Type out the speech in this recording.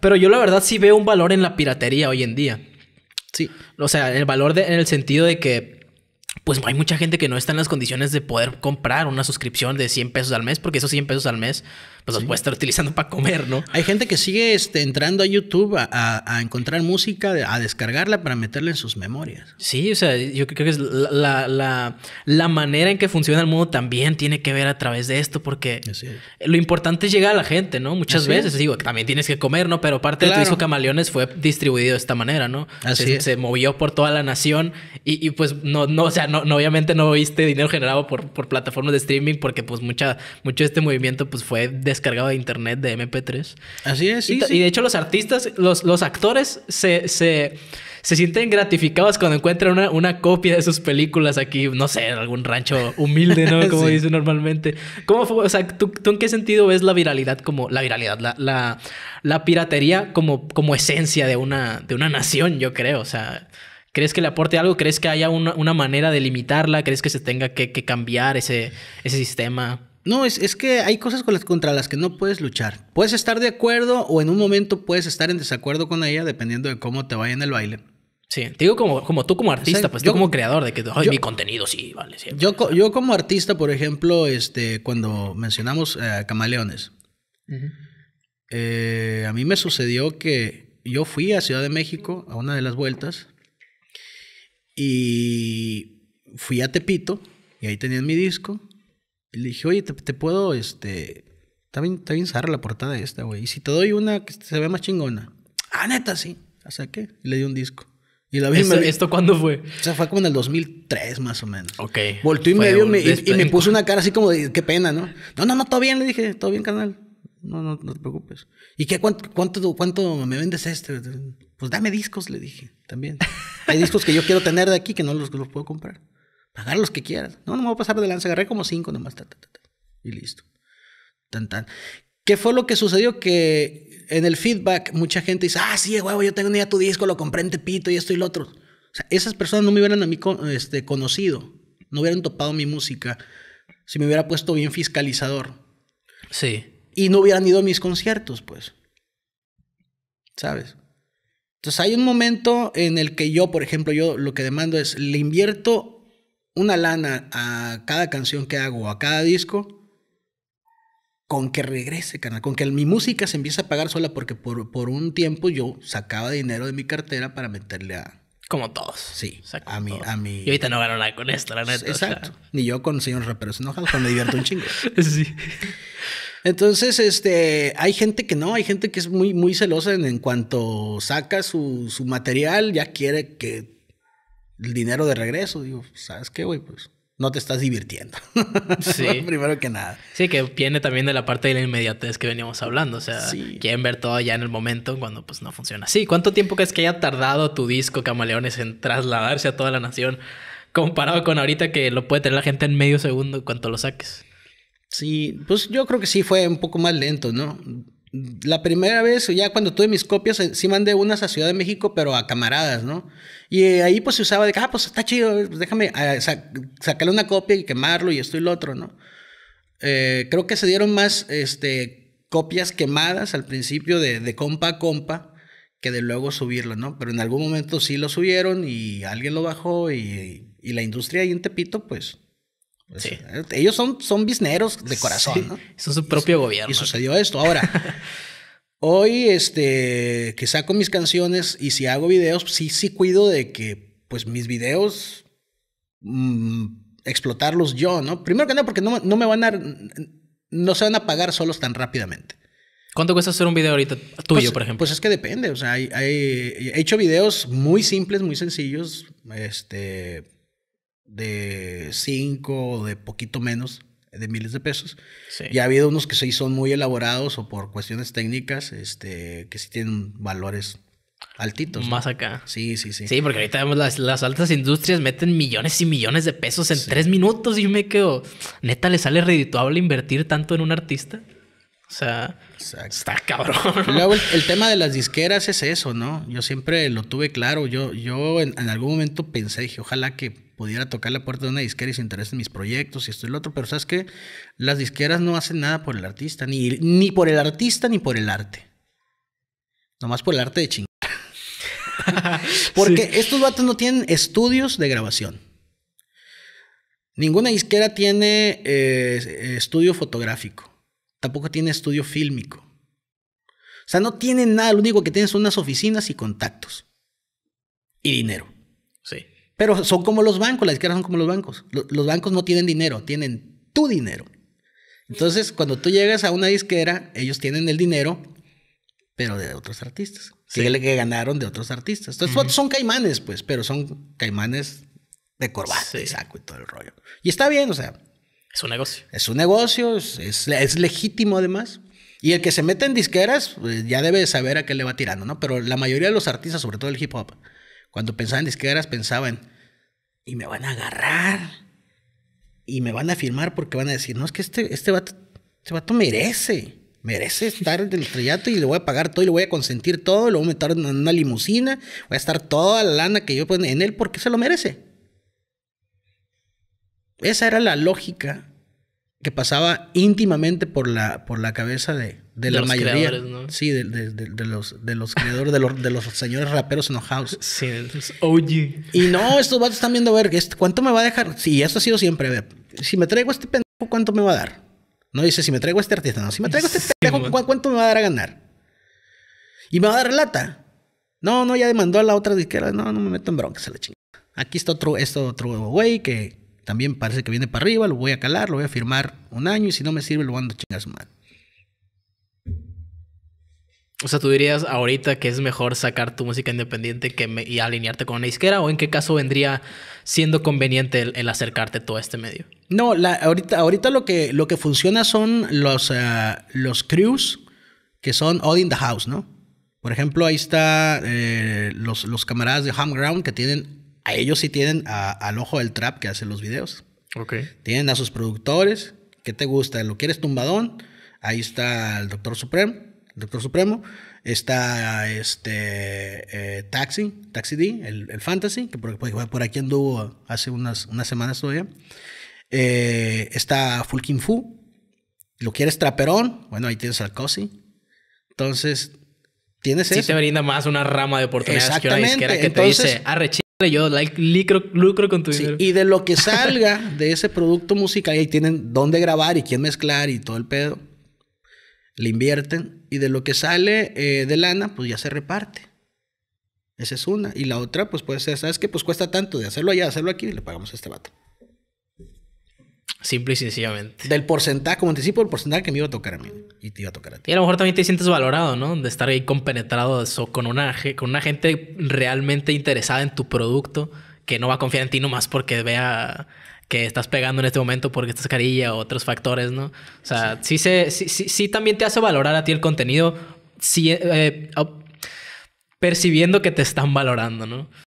Pero yo la verdad sí veo un valor en la piratería hoy en día. Sí. O sea, el valor de, en el sentido de que pues hay mucha gente que no está en las condiciones de poder comprar una suscripción de 100 pesos al mes, porque esos 100 pesos al mes pues los estar utilizando para comer, ¿no? Hay gente que sigue este, entrando a YouTube a, encontrar música, a descargarla para meterla en sus memorias. Sí, o sea, yo creo que es la, manera en que funciona el mundo también tiene que ver a través de esto, porque lo importante es llegar a la gente, ¿no? Muchas veces, digo digo, también tienes que comer, ¿no? Pero parte de tu disco Camaleones fue distribuido de esta manera, ¿no? Así se, se movió por toda la nación y, pues no, no, o sea, no, obviamente no viste dinero generado por, por plataformas de streaming porque pues mucha, mucho de este movimiento pues fue de descargaba de internet de MP3. Así es, Y, de hecho los artistas, los, los actores se, se, sienten gratificados cuando encuentran una, copia de sus películas aquí, no sé, en algún rancho humilde, ¿no? Como dice normalmente. ¿Cómo O sea, ¿tú, en qué sentido ves la viralidad como, la viralidad, la, la, piratería como, como esencia de una, de una nación, yo creo? O sea... ¿Crees que le aporte algo? ¿Crees que haya una, manera de limitarla? ¿Crees que se tenga que, cambiar ese, ese sistema? No, es, que hay cosas con las, contra las que no puedes luchar. Puedes estar de acuerdo o en un momento puedes estar en desacuerdo con ella dependiendo de cómo te vaya en el baile. Sí, te digo como, como tú como artista, pues yo, tú como creador de que mi contenido sí, vale. Yo, como artista, por ejemplo, este, cuando mencionamos eh, Camaleones, eh, a mí me sucedió que yo fui a Ciudad de México a una de las vueltas y fui a Tepito y ahí tenían mi disco y le dije, oye, te, puedo, este. Está bien, está la portada esta, güey. Y si te doy una que se ve más chingona. Ah, neta, sí. O sea, ¿qué? le di un disco. Y la vi, ¿Esto, cuándo fue? O sea, fue como en el 2003 más o menos. Ok. Voltó y me dio... y, me puso una cara así como de qué pena, ¿no? No, no, no, todo bien, le dije, todo bien, canal. No, no, no te preocupes. ¿Y qué, cuánto, cuánto, me vendes este? Pues dame discos, le dije, también. Hay discos que yo quiero tener de aquí que no los puedo comprar. Agarra los que quieras. No, no me voy a pasar de lanza. Agarré como cinco nomás. y listo. Tan, tan. ¿Qué fue lo que sucedió? Que en el feedback mucha gente dice, ah, sí, huevo, yo tengo día tu disco, lo compré en Tepito y esto y lo otro. O sea, esas personas no me hubieran a mí este, conocido, no hubieran topado mi música si me hubiera puesto bien fiscalizador. Sí. Y no hubieran ido a mis conciertos, pues. ¿Sabes? Entonces hay un momento en el que yo, por ejemplo, yo lo que demando es, le invierto una lana a cada canción que hago, a cada disco, con que regrese, canal, con que mi música se empiece a pagar sola, porque por, un tiempo yo sacaba dinero de mi cartera para meterle a... Como todos. Sí, a, mí a mí Y ahorita no gano nada con esto, la neta. Exacto. Ni yo con señor raperos enojados, cuando me divierto un chingo. sí. Entonces, este, hay gente que no, hay gente que es muy, muy celosa en, cuanto saca su, su material, ya quiere que el dinero de regreso. Digo, ¿sabes qué, güey? Pues no te estás divirtiendo. Sí. Primero que nada. Sí, que viene también de la parte de la inmediatez que veníamos hablando. O sea, quieren ver todo ya en el momento cuando pues no funciona. Sí, ¿cuánto tiempo crees que haya tardado tu disco Camaleones en trasladarse a toda la nación comparado con ahorita que lo puede tener la gente en medio segundo cuanto lo saques? Sí, pues yo creo que sí fue un poco más lento, ¿no? la primera vez, ya cuando tuve mis copias, eh, sí mandé unas a Ciudad de México, pero a camaradas, ¿no? Y eh, ahí pues se usaba de ah, pues está chido, déjame ah, sacarle una copia y quemarlo y esto y lo otro, ¿no? Eh, creo que se dieron más este, copias quemadas al principio de, de compa a compa que de luego subirlo, ¿no? Pero en algún momento sí lo subieron y alguien lo bajó y, y la industria ahí en Tepito, pues ellos son, son bisneros de corazón, es su propio gobierno. Y sucedió esto. Ahora, hoy, este, que saco mis canciones y si hago videos, sí, sí cuido de que, pues, mis videos mm, explotarlos yo, ¿no? Primero que nada, porque no, me van a, no se van a pagar solos tan rápidamente. ¿Cuánto cuesta hacer un video ahorita tuyo, pues, por ejemplo? Pues es que depende. O sea, he hecho videos muy simples, muy sencillos. Este, de cinco o de poquito menos de miles de pesos. Y ha habido unos que sí son muy elaborados o por cuestiones técnicas, este, que sí tienen valores altitos. Más acá. Sí, sí, sí. Sí, porque ahorita vemos las, altas industrias meten millones y millones de pesos en tres minutos y yo me quedo, neta, ¿le sale redituable invertir tanto en un artista? O sea, está cabrón. Luego el, tema de las disqueras es eso, ¿no? Yo siempre lo tuve claro. Yo, yo en, algún momento pensé, dije, ojalá que pudiera tocar la puerta de una disquera y se interese en mis proyectos y esto y lo otro, pero sabes que las disqueras no hacen nada por el artista, ni, ni por el artista ni por el arte. Nomás por el arte de chingar. Porque estos vatos no tienen estudios de grabación. Ninguna disquera tiene eh, estudio fotográfico. Tampoco tiene estudio fílmico. O sea, no tienen nada. Lo único que tienen son unas oficinas y contactos. Y dinero. Sí. Pero son como los bancos, Las disqueras son como los bancos. Los bancos no tienen dinero, tienen tu dinero. Entonces, cuando tú llegas a una disquera, ellos tienen el dinero, pero de otros artistas. Sí. Que, que ganaron de otros artistas. Entonces, son caimanes, pues, pero son caimanes de corbata sí. y saco y todo el rollo. Y está bien, o sea. Es un negocio. Es un negocio, es, legítimo además. Y el que se mete en disqueras, pues, ya debe saber a qué le va tirando, ¿no? Pero la mayoría de los artistas, sobre todo el hip hop, cuando pensaban en disqueras, pensaban, y me van a agarrar. Y me van a firmar porque van a decir, no, es que este, este, vato, este merece. Merece estar el estrellato y le voy a pagar todo y le voy a consentir todo. Lo voy a meter en una limusina. Voy a estar toda la lana que yo pone en él porque se lo merece. Esa era la lógica que pasaba íntimamente por la, por la cabeza de, de, la mayoría. Sí, de, los, de los creadores, de los, de los señores raperos house. Sí, los OG. Y no, estos vatos están viendo, a ver, este, ¿cuánto me va a dejar? Sí, esto ha sido siempre, a ver, si me traigo a este pendejo, ¿cuánto me va a dar? No dice, si me traigo a este artista, no, si me traigo este pendejo, ¿cuánto me va a dar a ganar? Y me va a dar lata. No, no, ya demandó a la otra disquera, no, no me meto en bronca, se la chingada. Aquí está otro, esto otro güey que también parece que viene para arriba, lo voy a calar, lo voy a firmar un año y si no me sirve lo ando a chingar su o sea, tú dirías ahorita que es mejor sacar tu música independiente y alinearte con una disquera, o en qué caso vendría siendo conveniente el, acercarte todo este medio. No, ahorita, lo que, funciona son los, eh, los crews que son all in the house, ¿no? Por ejemplo, ahí está eh, los, los camaradas de Homeground que tienen, a ellos sí tienen al ojo del trap que hacen los videos. Ok. Tienen a sus productores. ¿Qué te gusta? ¿Lo quieres tumbadón? Ahí está el Doctor Supreme. Doctor Supremo. Está este eh, Taxi, Taxi D, el, Fantasy, que por, pues, por, aquí anduvo hace unas, unas semanas todavía. Eh, está Fulkin Fu. ¿Lo quieres traperón? Bueno, ahí tienes al Cosi. Entonces, tienes sí te brinda más una rama de oportunidades que una disquera que te dice, arre, ah, yo lucro, con tu Y de lo que salga de ese producto musical, ahí tienen dónde grabar y quién mezclar y todo el pedo le invierten y de lo que sale eh, de lana, pues ya se reparte. Esa es una. Y la otra, pues puede ser, ¿sabes qué? Pues cuesta tanto de hacerlo allá, hacerlo aquí y le pagamos a este vato. Simple y sencillamente. Del porcentaje, como anticipo, el porcentaje que me iba a tocar a mí y te iba a tocar a ti. Y a lo mejor también te sientes valorado, ¿no? De estar ahí compenetrado eso, con, una, con una gente realmente interesada en tu producto que no va a confiar en ti nomás porque vea que estás pegando en este momento porque estás carilla o otros factores, ¿no? O sea, sí, sí, sí, también te hace valorar a ti el contenido si eh, eh, percibiendo que te están valorando, ¿no?